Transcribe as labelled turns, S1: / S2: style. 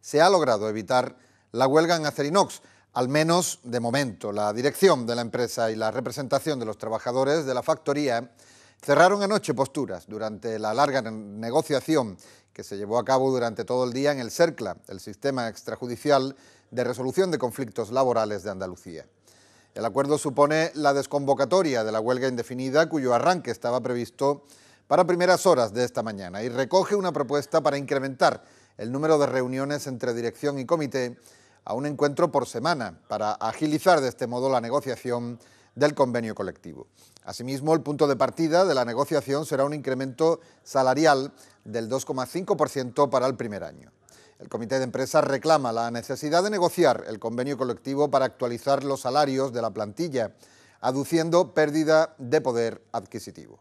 S1: se ha logrado evitar la huelga en Acerinox, al menos de momento. La dirección de la empresa y la representación de los trabajadores de la factoría cerraron anoche posturas durante la larga negociación que se llevó a cabo durante todo el día en el CERCLA, el Sistema Extrajudicial de Resolución de Conflictos Laborales de Andalucía. El acuerdo supone la desconvocatoria de la huelga indefinida cuyo arranque estaba previsto para primeras horas de esta mañana y recoge una propuesta para incrementar el número de reuniones entre dirección y comité a un encuentro por semana para agilizar de este modo la negociación del convenio colectivo. Asimismo, el punto de partida de la negociación será un incremento salarial del 2,5% para el primer año. El comité de Empresas reclama la necesidad de negociar el convenio colectivo para actualizar los salarios de la plantilla, aduciendo pérdida de poder adquisitivo.